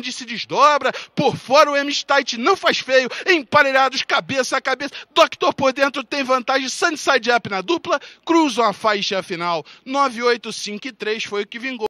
onde se desdobra, por fora o M-State não faz feio, emparelhados cabeça a cabeça, Doctor por dentro tem vantagem, Sunside Up na dupla, cruzam a faixa final, 9853 foi o que vingou.